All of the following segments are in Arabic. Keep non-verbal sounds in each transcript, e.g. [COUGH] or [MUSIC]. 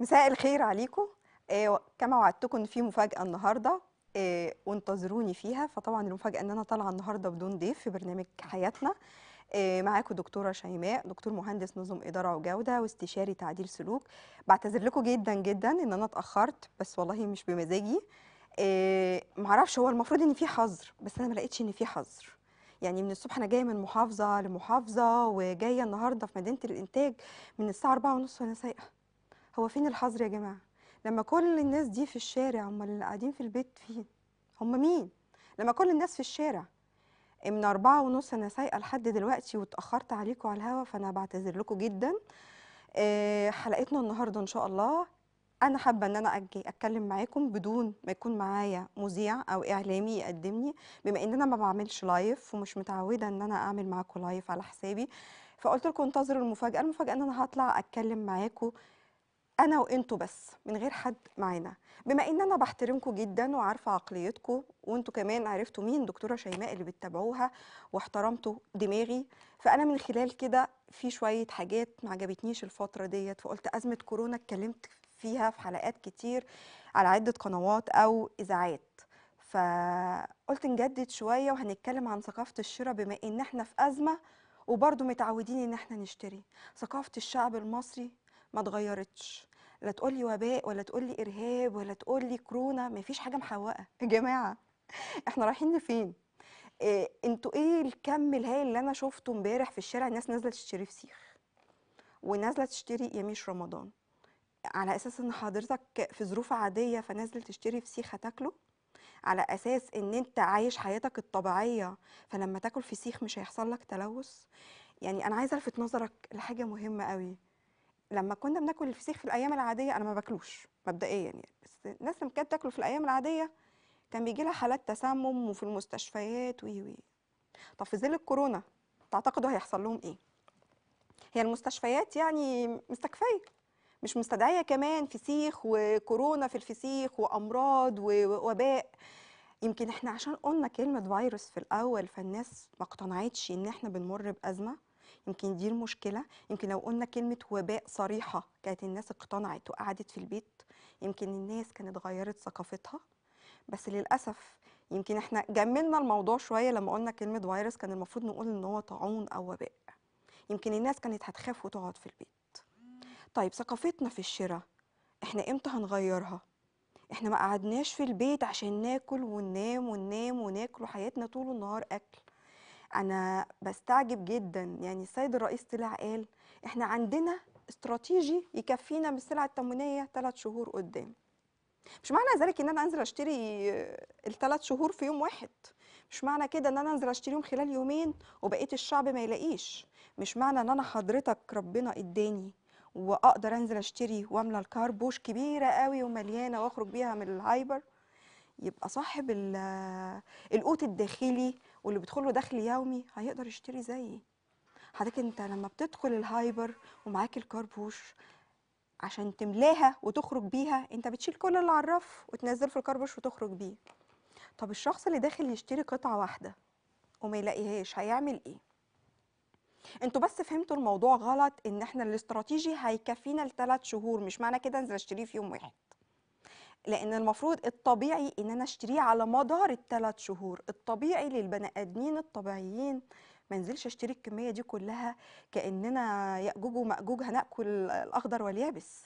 مساء الخير عليكم آه، كما وعدتكم ان في مفاجاه النهارده آه، وانتظروني فيها فطبعا المفاجاه ان انا طالعه النهارده بدون ضيف في برنامج حياتنا آه، معاكم دكتوره شيماء دكتور مهندس نظم اداره وجوده واستشاري تعديل سلوك بعتذر لكم جدا جدا ان انا اتاخرت بس والله مش بمزاجي معرفش هو المفروض ان في حظر بس انا ما لقيتش ان في حظر يعني من الصبح انا جايه من محافظه لمحافظه وجايه النهارده في مدينه الانتاج من الساعه 4:30 وانا سايقه هو فين الحظر يا جماعه لما كل الناس دي في الشارع امال اللي قاعدين في البيت فين هم مين لما كل الناس في الشارع من أربعة ونص أنا سايقة لحد دلوقتي واتأخرت عليكم على الهوا فأنا بعتذر لكم جدا آه، حلقتنا النهاردة إن شاء الله أنا حابة إن أنا أجي أتكلم معاكم بدون ما يكون معايا مذيع أو إعلامي يقدمني بما إن أنا ما بعملش لايف ومش متعودة إن أنا أعمل معاكم لايف على حسابي فقلت لكم انتظروا المفاجأة المفاجأة إن أنا هطلع أتكلم معاكم انا وانتوا بس من غير حد معانا بما ان انا بحترمكم جدا وعارفه عقليتكم وانتوا كمان عرفتوا مين دكتوره شيماء اللي بتتابعوها واحترمتوا دماغي فانا من خلال كده في شويه حاجات ما عجبتنيش الفتره ديت فقلت ازمه كورونا اتكلمت فيها في حلقات كتير على عده قنوات او اذاعات فقلت نجدد شويه وهنتكلم عن ثقافه الشراء بما ان احنا في ازمه وبرضه متعودين ان احنا نشتري ثقافه الشعب المصري ما تغيرتش لا تقول لي وباء ولا تقول لي ارهاب ولا تقول لي كورونا مفيش حاجه محوقه [LAUGHS] يا جماعه احنا رايحين لفين إيه انتوا ايه الكم الهائل اللي انا شفته امبارح في الشارع الناس نازله تشتري فسيخ ونازله تشتري يميش رمضان على اساس ان حضرتك في ظروف عاديه فنازله تشتري فسيخ هتاكله على اساس ان انت عايش حياتك الطبيعيه فلما تاكل فسيخ مش هيحصل لك تلوث يعني انا عايزه الفت نظرك لحاجه مهمه قوي لما كنا بناكل الفسيخ في الايام العاديه انا ما باكلوش مبدئيا يعني بس الناس اللي كانت تاكله في الايام العاديه كان بيجي لها حالات تسمم وفي المستشفيات وي وي طب في ظل الكورونا تعتقدوا هيحصل لهم ايه هي المستشفيات يعني مستكفيه مش مستدعيه كمان فسيخ وكورونا في الفسيخ وامراض ووباء يمكن احنا عشان قلنا كلمه فيروس في الاول فالناس ما اقتنعتش ان احنا بنمر بازمه يمكن دي المشكله يمكن لو قلنا كلمه وباء صريحه كانت الناس اقتنعت وقعدت في البيت يمكن الناس كانت غيرت ثقافتها بس للاسف يمكن احنا جملنا الموضوع شويه لما قلنا كلمه فيروس كان المفروض نقول ان هو طاعون او وباء يمكن الناس كانت هتخاف وتقعد في البيت طيب ثقافتنا في الشراء احنا امتى هنغيرها احنا ما قعدناش في البيت عشان ناكل وننام وننام وناكل وحياتنا طول النهار اكل انا بستعجب جدا يعني السيد الرئيس طلع قال احنا عندنا استراتيجي يكفينا من السلع التموينيه ثلاث شهور قدام مش معنى ذلك ان انا انزل اشتري الثلاث شهور في يوم واحد مش معنى كده ان انا انزل اشتريهم خلال يومين وبقيه الشعب ما يلاقيش مش معنى ان انا حضرتك ربنا اداني واقدر انزل اشتري واملى الكاربوش كبيره قوي ومليانه واخرج بيها من الهايبر يبقى صاحب القوت الداخلي واللي بيدخل له دخل يومي هيقدر يشتري زيي حضرتك انت لما بتدخل الهايبر ومعاك الكاربوش عشان تملاها وتخرج بيها انت بتشيل كل اللي على الرف وتنزل في الكاربوش وتخرج بيه طب الشخص اللي داخل يشتري قطعه واحده وما يلاقيهاش هيعمل ايه انتوا بس فهمتوا الموضوع غلط ان احنا الاستراتيجي هيكفينا لثلاث شهور مش معنى كده انزل اشتريه في يوم واحد لان المفروض الطبيعي ان انا اشتريه على مدار الثلاث شهور الطبيعي للبني ادمين الطبيعيين ما انزلش اشتري الكميه دي كلها كاننا ياجوج وماجوج هناكل الاخضر واليابس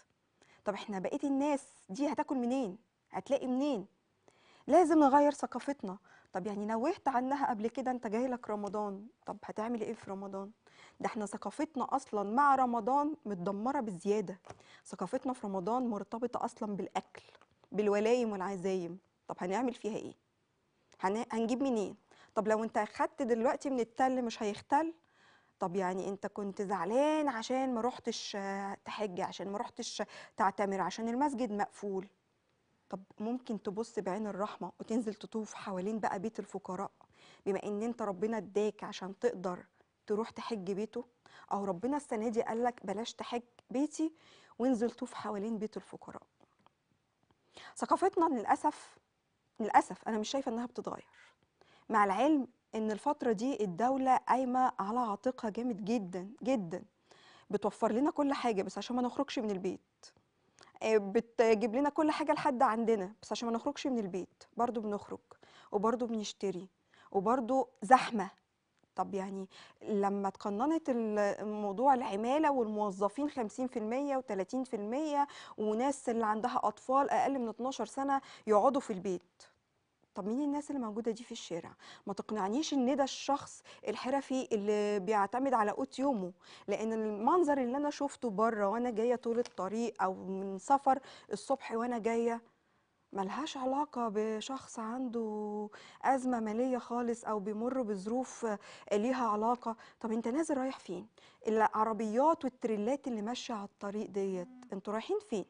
طب احنا بقيه الناس دي هتاكل منين هتلاقي منين لازم نغير ثقافتنا طب يعني نوهت عنها قبل كده انت جاي لك رمضان طب هتعمل ايه في رمضان ده احنا ثقافتنا اصلا مع رمضان متدمره بزياده ثقافتنا في رمضان مرتبطه اصلا بالاكل بالولايم والعزايم طب هنعمل فيها ايه هنجيب منين طب لو انت خدت دلوقتي من التل مش هيختل طب يعني انت كنت زعلان عشان ما رحتش تحج عشان ما رحتش تعتمر عشان المسجد مقفول طب ممكن تبص بعين الرحمه وتنزل تطوف حوالين بقى بيت الفقراء بما ان انت ربنا اداك عشان تقدر تروح تحج بيته او ربنا السنه دي قال لك بلاش تحج بيتي وانزل طوف حوالين بيت الفقراء ثقافتنا للأسف للأسف أنا مش شايفة إنها بتتغير مع العلم إن الفترة دي الدولة قايمة على عاتقها جامد جدا جدا بتوفر لنا كل حاجة بس عشان ما نخرجش من البيت آه، بتجيب لنا كل حاجة لحد عندنا بس عشان ما نخرجش من البيت برضو بنخرج وبرضو بنشتري وبرضو زحمة طب يعني لما تقننت الموضوع العماله والموظفين 50% و30% وناس اللي عندها اطفال اقل من 12 سنه يقعدوا في البيت طب مين الناس اللي موجوده دي في الشارع ما تقنعنيش ان ده الشخص الحرفي اللي بيعتمد على قوت يومه لان المنظر اللي انا شفته بره وانا جايه طول الطريق او من سفر الصبح وانا جايه ملهاش علاقة بشخص عنده أزمة مالية خالص أو بيمر بظروف ليها علاقة طب أنت نازل رايح فين؟ العربيات والتريلات اللي ماشية على الطريق ديت أنتوا رايحين فين؟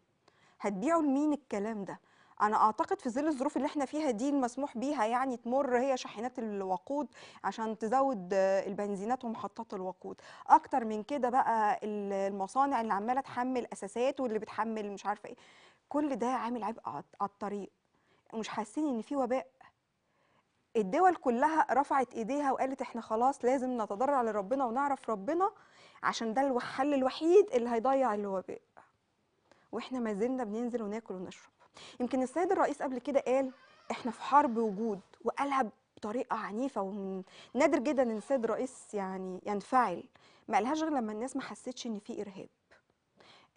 هتبيعوا لمين الكلام ده؟ انا اعتقد في ظل الظروف اللي احنا فيها دي المسموح بيها يعني تمر هي شاحنات الوقود عشان تزود البنزينات ومحطات الوقود اكتر من كده بقى المصانع اللي عماله تحمل اساسات واللي بتحمل مش عارفه ايه كل ده عامل عبء على الطريق ومش حاسين ان في وباء الدول كلها رفعت ايديها وقالت احنا خلاص لازم نتضرع لربنا ونعرف ربنا عشان ده الحل الوحيد اللي هيضيع الوباء واحنا ما زلنا بننزل وناكل ونشرب يمكن السيد الرئيس قبل كده قال احنا في حرب وجود وقالها بطريقه عنيفه ومن نادر جدا ان السيد الرئيس يعني ينفعل ما قالهاش غير لما الناس ما حستش ان في ارهاب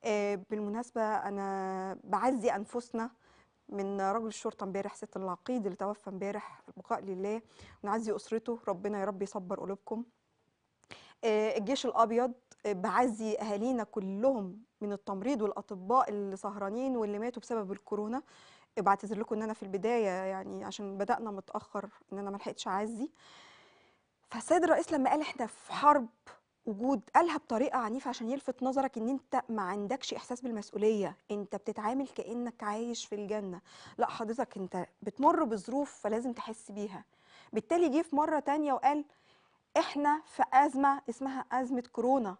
آه، بالمناسبة أنا بعزي أنفسنا من رجل الشرطة امبارح ست العقيد اللي توفى امبارح البقاء لله ونعزي أسرته ربنا يا رب يصبر قلوبكم آه، الجيش الأبيض بعزي أهالينا كلهم من التمريض والأطباء اللي سهرانين واللي ماتوا بسبب الكورونا بعتذر لكم ان انا في البدايه يعني عشان بدانا متاخر ان انا ما لحقتش اعزي فالسيد الرئيس لما قال احنا في حرب وجود قالها بطريقه عنيفه عشان يلفت نظرك ان انت ما عندكش احساس بالمسؤوليه انت بتتعامل كانك عايش في الجنه لا حضرتك انت بتمر بظروف فلازم تحس بيها بالتالي جه في مره تانية وقال احنا في ازمه اسمها ازمه كورونا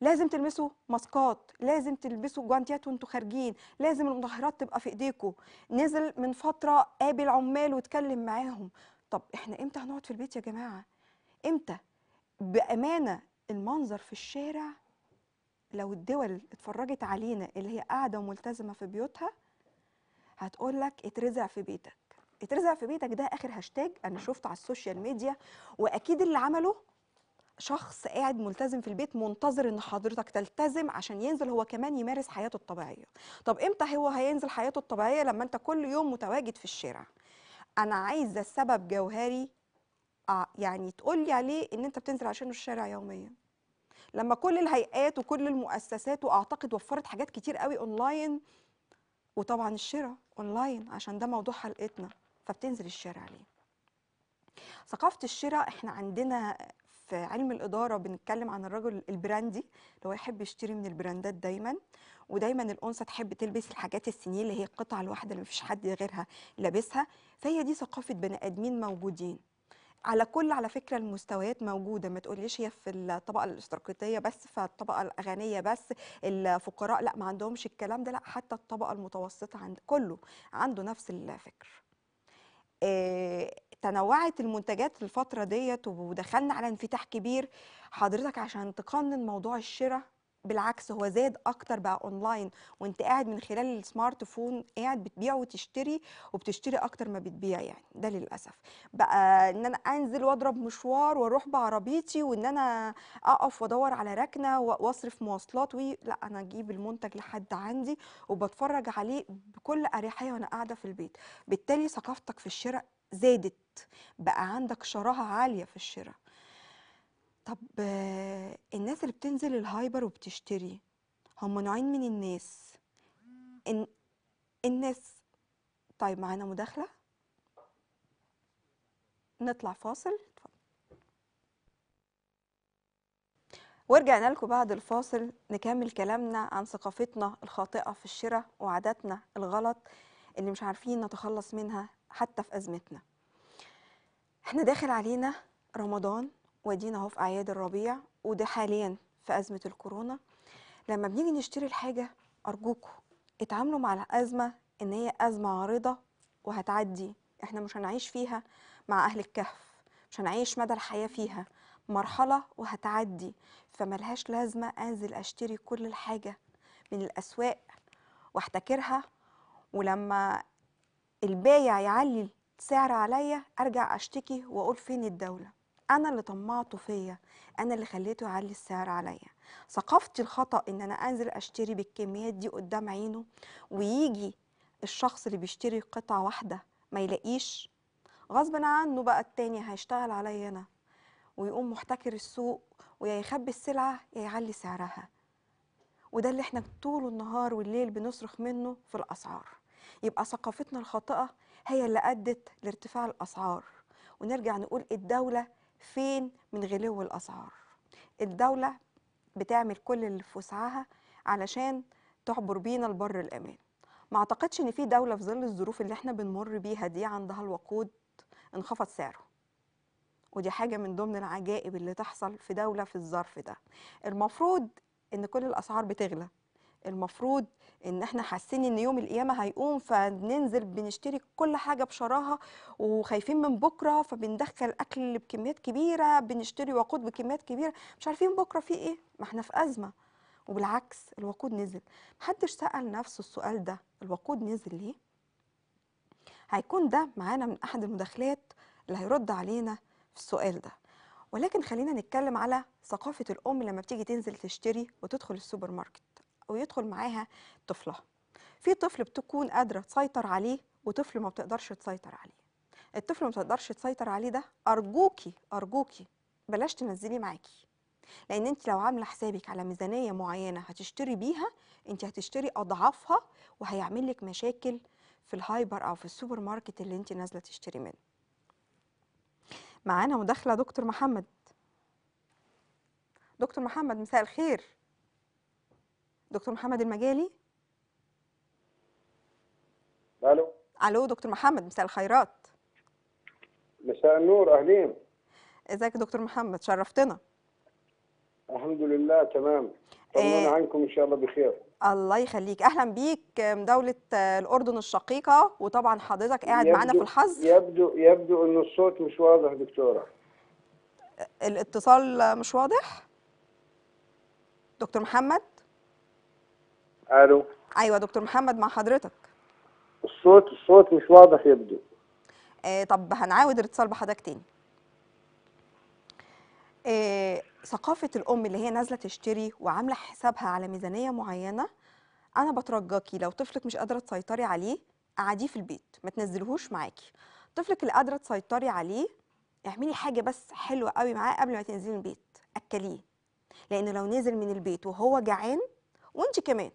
لازم تلبسوا ماسكات لازم تلبسوا جوانتيات وانتوا خارجين لازم المظاهرات تبقى في ايديكم نزل من فتره قابل عمال واتكلم معاهم طب احنا امتى هنقعد في البيت يا جماعه امتى بامانه المنظر في الشارع لو الدول اتفرجت علينا اللي هي قاعدة وملتزمة في بيوتها هتقول لك اترزع في بيتك اترزع في بيتك ده اخر هاشتاج انا شفته على السوشيال ميديا واكيد اللي عمله شخص قاعد ملتزم في البيت منتظر ان حضرتك تلتزم عشان ينزل هو كمان يمارس حياته الطبيعيه طب امتى هو هينزل حياته الطبيعيه لما انت كل يوم متواجد في الشارع انا عايزه سبب جوهري آه، يعني تقول لي عليه ان انت بتنزل عشانه الشارع يوميا لما كل الهيئات وكل المؤسسات واعتقد وفرت حاجات كتير قوي اونلاين وطبعا الشراء اونلاين عشان ده موضوع حلقتنا فبتنزل الشارع ليه ثقافه الشراء احنا عندنا في علم الاداره بنتكلم عن الرجل البراندي اللي هو يحب يشتري من البراندات دايما ودايما الانثى تحب تلبس الحاجات السنيه اللي هي القطعه الواحده اللي مفيش حد غيرها لابسها فهي دي ثقافه بني ادمين موجودين على كل على فكره المستويات موجوده ما تقوليش هي في الطبقه الارستقراطيه بس فالطبقه الاغنيه بس الفقراء لا ما عندهمش الكلام ده لا حتى الطبقه المتوسطه عند كله عنده نفس الفكر تنوعت المنتجات الفتره ديت ودخلنا على انفتاح كبير حضرتك عشان تقنن موضوع الشراء بالعكس هو زاد اكتر بقى اونلاين وانت قاعد من خلال السمارت فون قاعد بتبيع وتشتري وبتشتري اكتر ما بتبيع يعني ده للاسف بقى ان انا انزل واضرب مشوار واروح بعربيتي وان انا اقف وادور على ركنه واصرف مواصلات وي لا انا اجيب المنتج لحد عندي وبتفرج عليه بكل اريحيه وانا قاعده في البيت بالتالي ثقافتك في الشراء زادت بقى عندك شراهه عاليه في الشراء طب الناس اللي بتنزل الهايبر وبتشتري هم نوعين من الناس إن الناس طيب معانا مداخلة نطلع فاصل ورجعنا لكم بعد الفاصل نكمل كلامنا عن ثقافتنا الخاطئة في الشراء وعاداتنا الغلط اللي مش عارفين نتخلص منها حتى في أزمتنا احنا داخل علينا رمضان ودينا اهو في اعياد الربيع وده حاليا في ازمه الكورونا لما بنيجي نشتري الحاجه ارجوكم اتعاملوا مع الازمه ان هي ازمه عارضه وهتعدي احنا مش هنعيش فيها مع اهل الكهف مش هنعيش مدى الحياه فيها مرحله وهتعدي فملهاش لازمه انزل اشتري كل الحاجه من الاسواق واحتكرها ولما البايع يعلي السعر عليا ارجع اشتكي واقول فين الدوله انا اللي طمعته فيا انا اللي خليته يعلي السعر عليا ثقافتي الخطا ان انا انزل اشتري بالكميات دي قدام عينه ويجي الشخص اللي بيشتري قطعه واحده ما يلاقيش غصب عنه بقى التاني هيشتغل عليا انا ويقوم محتكر السوق ويا يخبي السلعه يا يعلي سعرها وده اللي احنا طول النهار والليل بنصرخ منه في الاسعار يبقى ثقافتنا الخاطئه هي اللي ادت لارتفاع الاسعار ونرجع نقول الدوله فين من غلو الأسعار الدولة بتعمل كل اللي في وسعها علشان تعبر بينا البر الأمان ما أعتقدش إن في دولة في ظل الظروف اللي إحنا بنمر بيها دي عندها الوقود انخفض سعره ودي حاجة من ضمن العجائب اللي تحصل في دولة في الظرف ده المفروض إن كل الأسعار بتغلى المفروض ان احنا حاسين ان يوم القيامه هيقوم فننزل بنشتري كل حاجه بشراهه وخايفين من بكره فبندخل اكل بكميات كبيره بنشتري وقود بكميات كبيره مش عارفين بكره في ايه ما احنا في ازمه وبالعكس الوقود نزل محدش سال نفسه السؤال ده الوقود نزل ليه هيكون ده معانا من احد المداخلات اللي هيرد علينا في السؤال ده ولكن خلينا نتكلم على ثقافه الام لما بتيجي تنزل تشتري وتدخل السوبر ماركت ويدخل معاها طفلها في طفل بتكون قادره تسيطر عليه وطفل ما بتقدرش تسيطر عليه الطفل ما بتقدرش تسيطر عليه ده ارجوكي ارجوكي بلاش تنزليه معاكي لان انت لو عامله حسابك على ميزانيه معينه هتشتري بيها انت هتشتري اضعافها وهيعمل لك مشاكل في الهايبر او في السوبر ماركت اللي انت نازله تشتري منه معانا مداخله دكتور محمد دكتور محمد مساء الخير دكتور محمد المجالي الو الو دكتور محمد مساء الخيرات مساء النور اهلين ازيك يا دكتور محمد شرفتنا الحمد لله تمام آه، طمنا عنكم ان شاء الله بخير الله يخليك اهلا بيك من دوله آه، الاردن الشقيقه وطبعا حضرتك قاعد معانا في الحظ يبدو يبدو ان الصوت مش واضح دكتوره آه، الاتصال مش واضح دكتور محمد الو ايوه دكتور محمد مع حضرتك الصوت الصوت مش واضح يبدو آه طب هنعاود الاتصال بحضرتك تاني آه ثقافه الام اللي هي نازله تشتري وعامله حسابها على ميزانيه معينه انا بترجاكي لو طفلك مش قادره تسيطري عليه قعديه في البيت ما تنزلهوش معاكي طفلك اللي قادره تسيطري عليه اعملي حاجه بس حلوه قوي معاه قبل ما تنزلي البيت اكليه لان لو نزل من البيت وهو جعان وانت كمان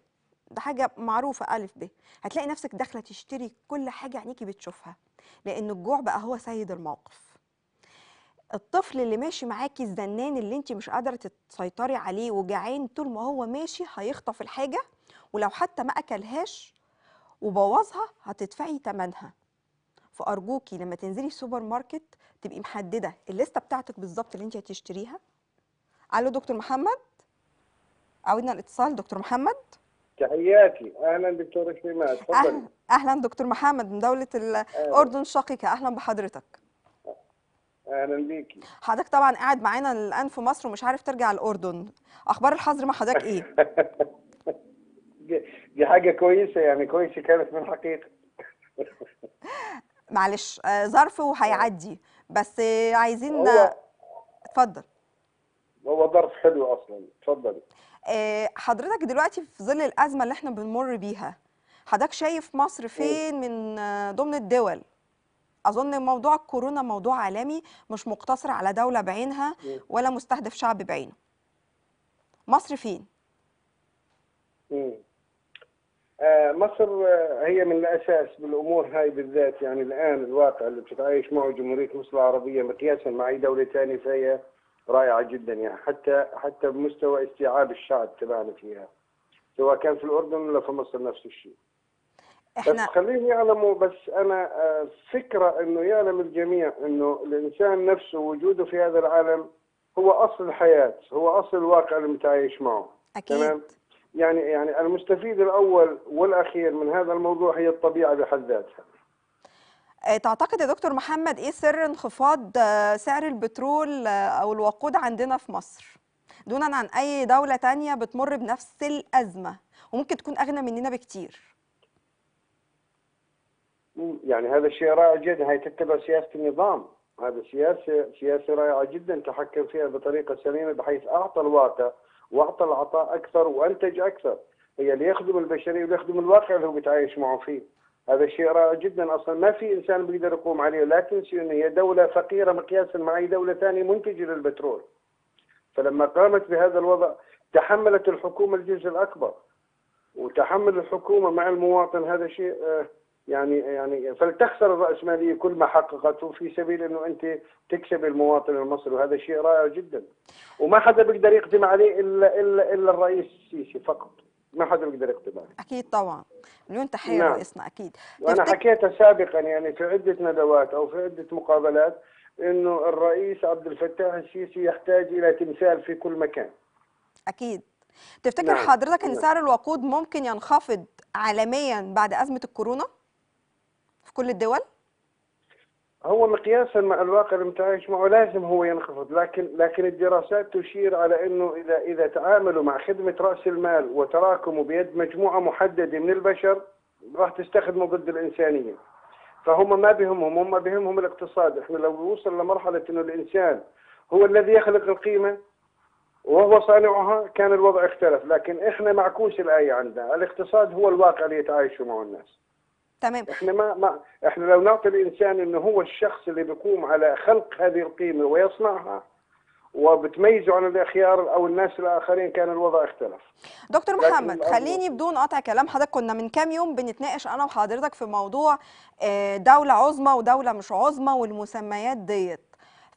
ده حاجه معروفه الف ب هتلاقي نفسك داخله تشتري كل حاجه عينيكي بتشوفها لان الجوع بقى هو سيد الموقف الطفل اللي ماشي معاكي الزنان اللي انت مش قادره تسيطري عليه وجعان طول ما هو ماشي هيخطف الحاجه ولو حتى ما اكلهاش وبوظها هتدفعي ثمنها فارجوكي لما تنزلي السوبر ماركت تبقي محدده الليسته بتاعتك بالظبط اللي انت هتشتريها الو دكتور محمد عودنا الاتصال دكتور محمد تحياتي اهلا دكتوره شيماء تفضلي اهلا دكتور محمد من دوله الاردن الشقيقه اهلا بحضرتك اهلا بيكي حضرتك طبعا قاعد معانا الان في مصر ومش عارف ترجع الاردن اخبار الحظر مع حضرتك ايه [LAUGHS] دي حاجه كويسه يعني كويسه كانت من حقيقه [LAUGHS] معلش آه، ظرف وهيعدي بس عايزين اتفضل هو ظرف حلو اصلا اتفضلي آه، حضرتك دلوقتي في ظل الازمه اللي احنا بنمر بيها حضرتك شايف مصر فين من آه، ضمن الدول اظن موضوع الكورونا موضوع عالمي مش مقتصر على دوله بعينها ولا مستهدف شعب بعينه مصر فين آه، مصر هي من الاساس بالامور هاي بالذات يعني الان الواقع اللي بتتعايش معه جمهوريه مصر العربيه مقياسا مع اي دوله ثانيه فهي رائعه جدا يعني حتى حتى بمستوى استيعاب الشعب تبعنا فيها سواء كان في الاردن ولا في مصر نفس الشيء احنا بس خليهم يعلموا بس انا آه، فكره انه يعلم الجميع انه الانسان نفسه وجوده في هذا العالم هو اصل الحياه هو اصل الواقع اللي متعايش معه اكيد تمام يعني يعني المستفيد الاول والاخير من هذا الموضوع هي الطبيعه بحد ذاتها آه، تعتقد يا دكتور محمد ايه سر انخفاض آه، سعر البترول آه، او الوقود عندنا في مصر دونا عن اي دولة تانية بتمر بنفس الازمة وممكن تكون اغنى مننا بكتير يعني هذا الشيء رائع جدا هي تتبع سياسة النظام هذا سياسة سياسة رائعة جدا تحكم فيها بطريقة سليمة بحيث أعطى الواقع وأعطى العطاء أكثر وأنتج أكثر هي ليخدم البشرية وليخدم الواقع اللي هو بيتعايش معه فيه هذا شيء رائع جدا اصلا ما في انسان بيقدر يقوم عليه لا تنسي انه هي دوله فقيره مقياسا مع اي دوله ثانيه منتجه للبترول فلما قامت بهذا الوضع تحملت الحكومه الجزء الاكبر وتحمل الحكومه مع المواطن هذا شيء آه، يعني يعني فلتخسر الراسماليه كل ما حققته في سبيل انه انت تكسب المواطن المصري وهذا شيء رائع جدا وما حدا بيقدر يقدم عليه الا الا الا الرئيس السيسي فقط ما حدا بيقدر يقتدعني اكيد طبعا مليون تحيه نعم. رئيسنا اكيد وانا تفتك... طيب، حكيتها سابقا يعني في عده ندوات او في عده مقابلات انه الرئيس عبد الفتاح السيسي يحتاج الى تمثال في كل مكان اكيد تفتكر نعم. حضرتك ان نعم. سعر الوقود ممكن ينخفض عالميا بعد ازمه الكورونا في كل الدول هو مقياسا مع الواقع اللي متعايش معه لازم هو ينخفض لكن لكن الدراسات تشير على انه اذا اذا تعاملوا مع خدمه راس المال وتراكموا بيد مجموعه محدده من البشر راح تستخدمه ضد الانسانيه فهم ما بهمهم هم بهمهم الاقتصاد احنا لو وصل لمرحله انه الانسان هو الذي يخلق القيمه وهو صانعها كان الوضع اختلف لكن احنا معكوس الايه عندنا الاقتصاد هو الواقع اللي يتعايشوا معه الناس تمام احنا ما, ما احنا لو نعطي الانسان انه هو الشخص اللي بيقوم على خلق هذه القيمه ويصنعها وبتميزه عن الاخيار او الناس الاخرين كان الوضع اختلف. دكتور محمد خليني بدون قطع كلام حضرتك كنا من كام يوم بنتناقش انا وحضرتك في موضوع آه، دوله عظمى ودوله مش عظمى والمسميات ديت.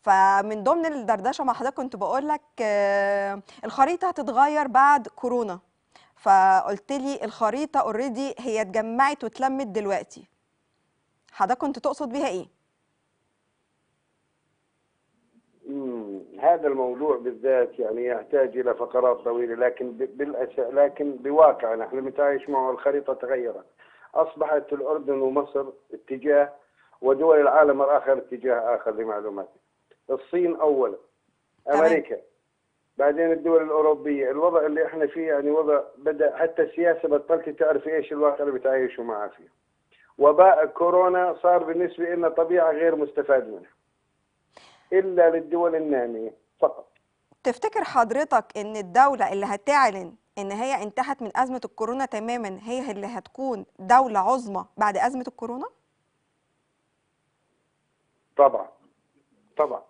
فمن ضمن الدردشه مع حضرتك كنت بقول لك آه، الخريطه هتتغير بعد كورونا فقلت لي الخريطه اوريدي هي اتجمعت واتلمت دلوقتي حضرتك كنت تقصد بيها ايه هذا الموضوع بالذات يعني يحتاج الى فقرات طويله لكن بالأس... لكن بواقع نحن متعايش معه الخريطه تغيرت اصبحت الاردن ومصر اتجاه ودول العالم الاخر اتجاه اخر لمعلوماتي الصين اولا امريكا بعدين الدول الأوروبية الوضع اللي احنا فيه يعني وضع بدأ حتى السياسة بطلت تعرف ايش الواقع اللي بتعيشوا معاه فيه وباء كورونا صار بالنسبة لنا طبيعة غير مستفاد منها إلا للدول النامية فقط تفتكر حضرتك ان الدولة اللي هتعلن ان هي انتهت من أزمة الكورونا تماما هي اللي هتكون دولة عظمى بعد أزمة الكورونا؟ طبعا طبعا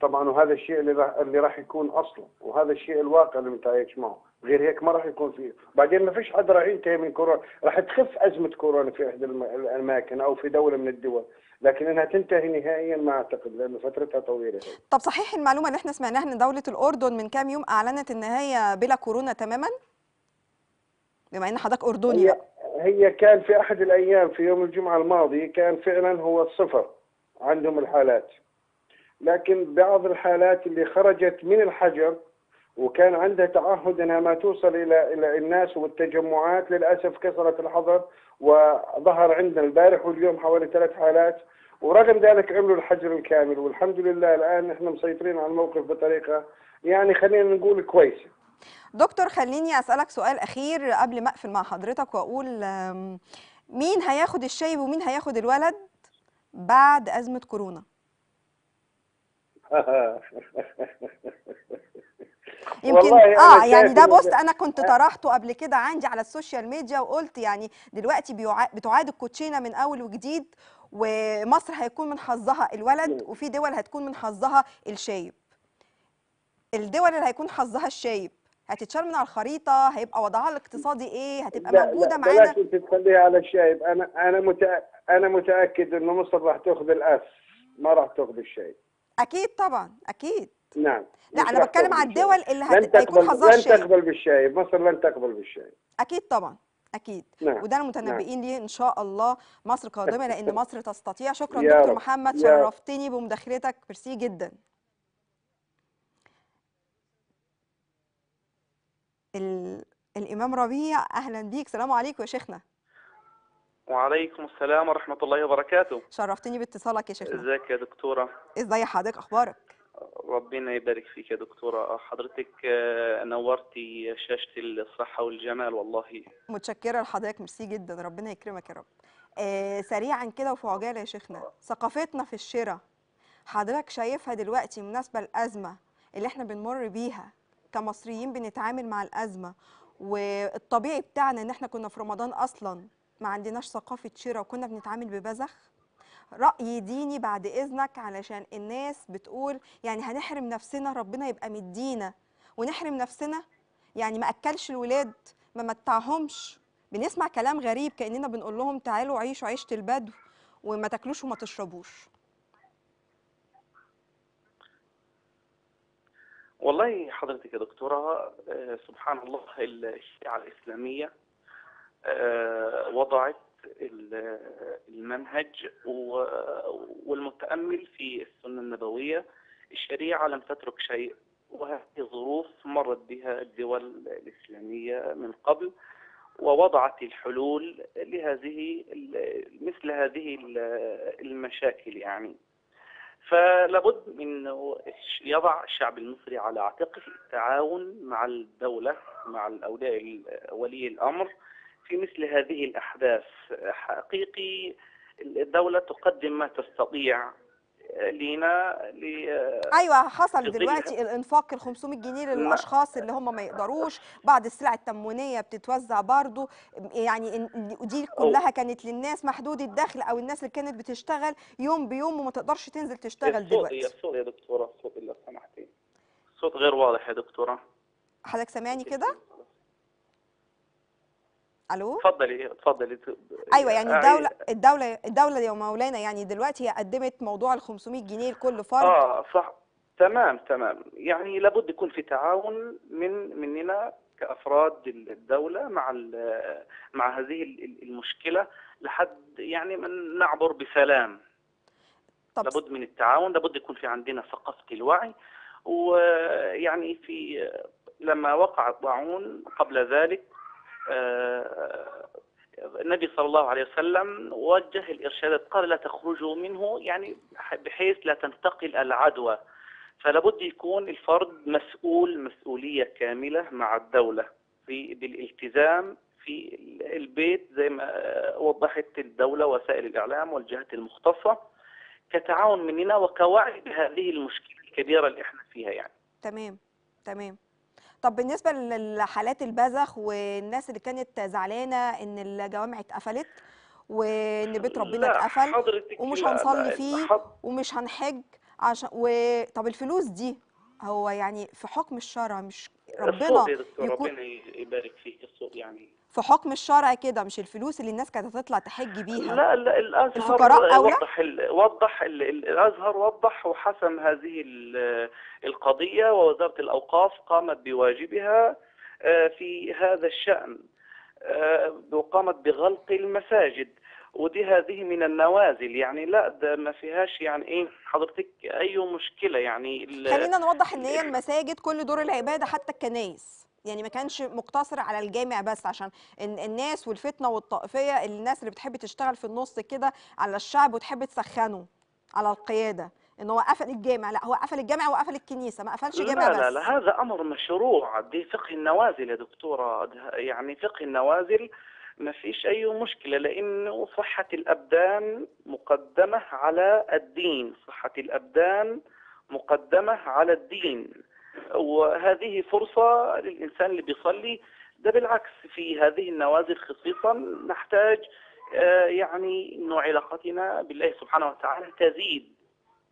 طبعا وهذا الشيء اللي راح اللي راح يكون اصلا وهذا الشيء الواقع اللي متعايش معه غير هيك ما راح يكون فيه بعدين ما فيش حد راح ينتهي من كورونا راح تخف ازمه كورونا في احدى الاماكن او في دوله من الدول لكن انها تنتهي نهائيا ما اعتقد لانه فترتها طويله هي. طب صحيح المعلومه اللي احنا سمعناها ان دوله الاردن من كام يوم اعلنت النهايه بلا كورونا تماما بما ان حضرتك اردني هي, هي كان في احد الايام في يوم الجمعه الماضي كان فعلا هو الصفر عندهم الحالات لكن بعض الحالات اللي خرجت من الحجر وكان عندها تعهد انها ما توصل الى الى الناس والتجمعات للاسف كثرت الحظر وظهر عندنا البارح واليوم حوالي ثلاث حالات ورغم ذلك عملوا الحجر الكامل والحمد لله الان احنا مسيطرين على الموقف بطريقه يعني خلينا نقول كويسه. دكتور خليني اسالك سؤال اخير قبل ما اقفل مع حضرتك واقول مين هياخد الشيب ومين هياخد الولد بعد ازمه كورونا؟ [LAUGHS] يمكن اه يعني ده بوست انا كنت آه. طرحته قبل كده عندي على السوشيال ميديا وقلت يعني دلوقتي بتعاد الكوتشينه من اول وجديد ومصر هيكون من حظها الولد وفي دول هتكون من حظها الشايب الدول اللي هيكون حظها الشايب هتتشال من على الخريطه هيبقى وضعها الاقتصادي ايه هتبقى لا موجوده معانا لا انت تخليها على الشايب انا انا متأ... انا متاكد ان مصر راح تاخذ الاس ما راح تاخذ الشايب اكيد طبعا اكيد نعم لا انا بتكلم على الدول اللي هت... حظها تقبل حظها لن تقبل بالشايب مصر لن تقبل بالشايب اكيد طبعا اكيد نعم. وده المتنبئين نعم. ليه ان شاء الله مصر قادمه لان [LAUGHS] مصر تستطيع شكرا دكتور رب. محمد شرفتني بمداخلتك ميرسي جدا ال... الامام ربيع اهلا بيك سلام عليكم يا شيخنا وعليكم السلام ورحمة الله وبركاته شرفتني باتصالك يا شيخنا ازيك يا دكتورة ازاي حضرتك اخبارك ربنا يبارك فيك يا دكتورة حضرتك آه، نورتي شاشة الصحة والجمال والله متشكرة لحضرتك ميرسي جدا ربنا يكرمك يا رب آه سريعا كده وفي عجالة يا شيخنا ثقافتنا في الشراء حضرتك شايفها دلوقتي مناسبة الأزمة اللي احنا بنمر بيها كمصريين بنتعامل مع الأزمة والطبيعي بتاعنا ان احنا كنا في رمضان أصلا ما عندناش ثقافه شراء وكنا بنتعامل ببذخ راي ديني بعد اذنك علشان الناس بتقول يعني هنحرم نفسنا ربنا يبقى مدينا ونحرم نفسنا يعني ما اكلش الولاد ما متعهمش بنسمع كلام غريب كاننا بنقول لهم تعالوا عيشوا عيشه البدو وما تاكلوش وما تشربوش والله حضرتك يا دكتوره آه، سبحان الله الشيعه الاسلاميه آه، وضعت المنهج والمتأمل في السنة النبوية الشريعة لم تترك شيء وهذه ظروف مرت بها الدول الإسلامية من قبل ووضعت الحلول لهذه مثل هذه المشاكل يعني فلابد من يضع الشعب المصري على عاتقه التعاون مع الدولة مع الأولياء ولي الأمر في مثل هذه الأحداث حقيقي الدولة تقدم ما تستطيع آه، لينا لي آه، ايوه حصل دلوقتي الانفاق ال 500 جنيه للاشخاص اللي هم ما يقدروش بعض السلع التموينيه بتتوزع برضو يعني دي كلها كانت للناس محدود الدخل او الناس اللي كانت بتشتغل يوم بيوم وما تقدرش تنزل تشتغل الصوت إيه؟ دلوقتي الصوت إيه يا دكتوره الصوت لو سمحتي الصوت غير واضح يا دكتوره حضرتك سامعني كده الو اتفضلي اتفضلي ايوه يعني آه، الدوله الدوله الدوله يا مولانا يعني دلوقتي هي قدمت موضوع ال 500 جنيه لكل فرد اه صح تمام تمام يعني لابد يكون في تعاون من مننا كافراد الدوله مع مع هذه المشكله لحد يعني من نعبر بسلام طب لابد من التعاون لابد يكون في عندنا ثقافه الوعي ويعني في لما وقع الطاعون قبل ذلك آه، آه، النبي صلى الله عليه وسلم وجه الإرشادات قال لا تخرجوا منه يعني بحيث لا تنتقل العدوى فلابد يكون الفرد مسؤول مسؤولية كاملة مع الدولة في بالالتزام في البيت زي ما وضحت الدولة وسائل الإعلام والجهات المختصة كتعاون مننا وكوعي بهذه المشكلة الكبيرة اللي احنا فيها يعني تمام تمام طب بالنسبه للحالات البذخ والناس اللي كانت زعلانه ان الجوامع اتقفلت وان بيت ربنا اتقفل ومش هنصلي فيه ومش هنحج عشان و... طب الفلوس دي هو يعني في حكم الشرع مش ربنا الصوت يا دكتور يكون... ربنا يبارك فيك الصوت يعني في حكم الشرع كده مش الفلوس اللي الناس كانت هتطلع تحج بيها لا لا الازهر وضح وضح الازهر وضح وحسم هذه القضيه ووزاره الاوقاف قامت بواجبها آه، في هذا الشان آه، وقامت بغلق المساجد ودي هذه من النوازل يعني لا ده ما فيهاش يعني ايه حضرتك اي مشكله يعني خلينا نوضح ان هي المساجد كل دور العباده حتى الكنايس يعني ما كانش مقتصر على الجامع بس عشان الناس والفتنه والطائفيه الناس اللي بتحب تشتغل في النص كده على الشعب وتحب تسخنه على القياده ان هو قفل الجامع لا هو قفل الجامع وقفل الكنيسه ما قفلش جامع بس لا لا هذا امر مشروع دي فقه النوازل يا دكتوره يعني فقه النوازل ما فيش أي مشكلة لأنه صحة الأبدان مقدمة على الدين صحة الأبدان مقدمة على الدين وهذه فرصة للإنسان اللي بيصلي ده بالعكس في هذه النوازل خصيصا نحتاج آه، يعني أن علاقتنا بالله سبحانه وتعالى تزيد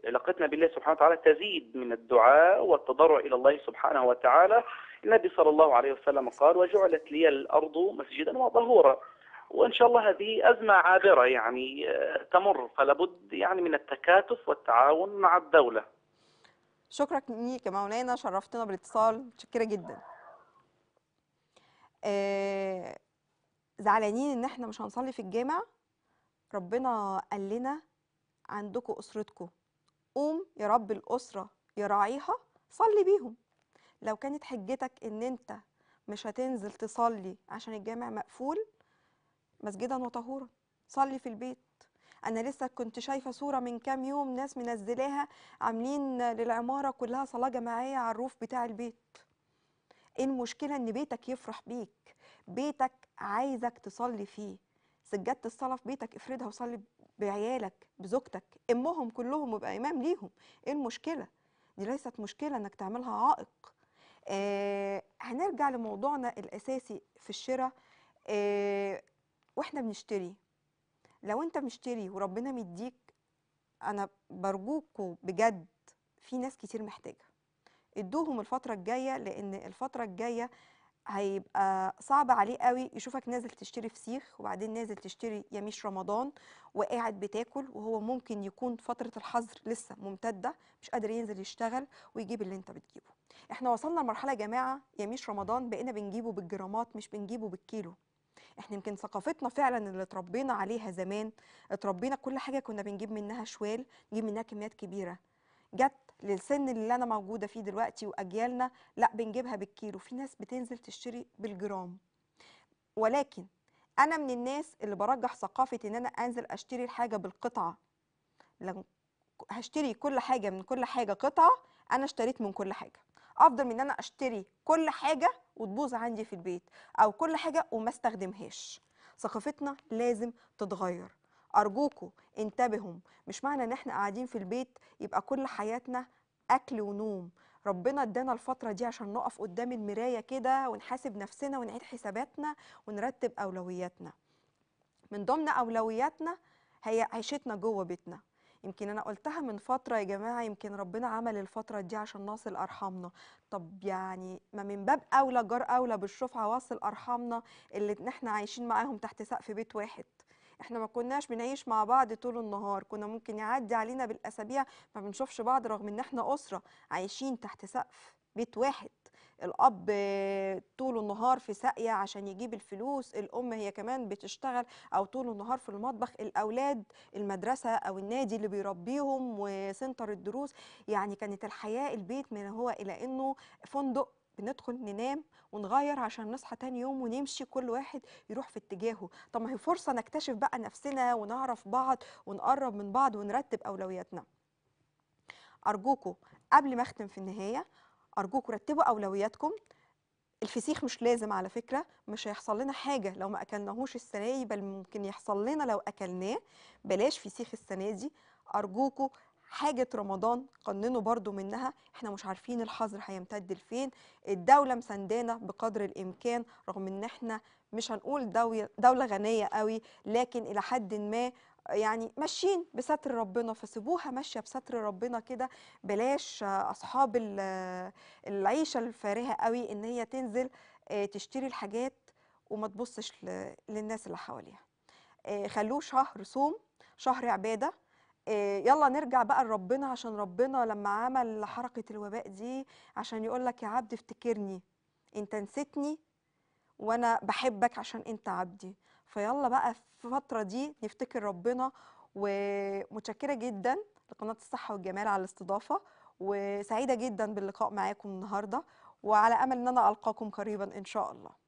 علاقتنا بالله سبحانه وتعالى تزيد من الدعاء والتضرع إلى الله سبحانه وتعالى النبي صلى الله عليه وسلم قال وجعلت لي الأرض مسجدا وطهورا وإن شاء الله هذه أزمة عابرة يعني آه، تمر فلابد يعني من التكاتف والتعاون مع الدولة شكرا ليك يا مولانا شرفتنا بالاتصال متشكره جدا آه زعلانين ان احنا مش هنصلي في الجامع ربنا قال لنا عندكم اسرتكم قوم يا رب الاسره يراعيها صلي بيهم لو كانت حجتك ان انت مش هتنزل تصلي عشان الجامع مقفول مسجدا وطهورا صلي في البيت انا لسه كنت شايفه صوره من كام يوم ناس منزلاها عاملين للعماره كلها صلاه جماعيه على الروف بتاع البيت ايه المشكله ان بيتك يفرح بيك بيتك عايزك تصلي فيه سجاده الصلاه في بيتك افردها وصلي بعيالك بزوجتك امهم كلهم وابقى امام ليهم ايه المشكله دي ليست مشكله انك تعملها عائق آه هنرجع لموضوعنا الاساسي في الشراء آه واحنا بنشتري لو انت مشتري وربنا مديك انا برجوكوا بجد في ناس كتير محتاجه ادوهم الفتره الجايه لان الفتره الجايه هيبقى صعب عليه قوي يشوفك نازل تشتري فسيخ وبعدين نازل تشتري يميش رمضان وقاعد بتاكل وهو ممكن يكون فترة الحظر لسه ممتدة مش قادر ينزل يشتغل ويجيب اللي انت بتجيبه احنا وصلنا لمرحلة يا جماعة يميش رمضان بقينا بنجيبه بالجرامات مش بنجيبه بالكيلو احنا يمكن ثقافتنا فعلا اللي اتربينا عليها زمان اتربينا كل حاجه كنا بنجيب منها شوال نجيب منها كميات كبيره جت للسن اللي انا موجوده فيه دلوقتي واجيالنا لا بنجيبها بالكيلو في ناس بتنزل تشتري بالجرام ولكن انا من الناس اللي برجح ثقافه ان انا انزل اشتري الحاجه بالقطعه لو هشتري كل حاجه من كل حاجه قطعه انا اشتريت من كل حاجه افضل من ان انا اشتري كل حاجه وتبوظ عندي في البيت او كل حاجه وما استخدمهاش ثقافتنا لازم تتغير ارجوكوا انتبهوا مش معنى ان احنا قاعدين في البيت يبقى كل حياتنا اكل ونوم ربنا ادانا الفترة دي عشان نقف قدام المراية كده ونحاسب نفسنا ونعيد حساباتنا ونرتب أولوياتنا من ضمن أولوياتنا هي عيشتنا جوه بيتنا يمكن انا قلتها من فتره يا جماعه يمكن ربنا عمل الفتره دي عشان نصل ارحامنا طب يعني ما من باب اولى جار اولى بالشفعه واصل ارحامنا اللي احنا عايشين معاهم تحت سقف بيت واحد احنا ما كناش بنعيش مع بعض طول النهار كنا ممكن يعدي علينا بالاسابيع ما بنشوفش بعض رغم ان احنا اسره عايشين تحت سقف بيت واحد الاب طول النهار في ساقيه عشان يجيب الفلوس الام هي كمان بتشتغل او طول النهار في المطبخ الاولاد المدرسه او النادي اللي بيربيهم وسنتر الدروس يعني كانت الحياه البيت من هو الى انه فندق بندخل ننام ونغير عشان نصحى تاني يوم ونمشي كل واحد يروح في اتجاهه طب ما هي فرصه نكتشف بقى نفسنا ونعرف بعض ونقرب من بعض ونرتب اولوياتنا ارجوكم قبل ما اختم في النهايه أرجوكم رتبوا أولوياتكم الفسيخ مش لازم على فكرة مش هيحصل لنا حاجة لو ما أكلناهوش السنة دي بل ممكن يحصل لنا لو أكلناه بلاش فسيخ السنة دي أرجوكم حاجة رمضان قننوا برضو منها احنا مش عارفين الحظر هيمتد لفين الدولة مساندانا بقدر الإمكان رغم ان احنا مش هنقول دولة غنية قوي لكن إلى حد ما يعني ماشيين بستر ربنا فسيبوها ماشيه بستر ربنا كده بلاش اصحاب العيشه الفارهه قوي ان هي تنزل آه، تشتري الحاجات وما تبصش للناس اللي حواليها آه، خلوه شهر صوم شهر عباده آه، يلا نرجع بقى لربنا عشان ربنا لما عمل حركه الوباء دي عشان يقول لك يا عبد افتكرني انت نسيتني وانا بحبك عشان انت عبدي فيلا بقى في الفتره دي نفتكر ربنا ومتشكره جدا لقناه الصحه والجمال على الاستضافه وسعيده جدا باللقاء معاكم النهارده وعلى امل ان انا القاكم قريبا ان شاء الله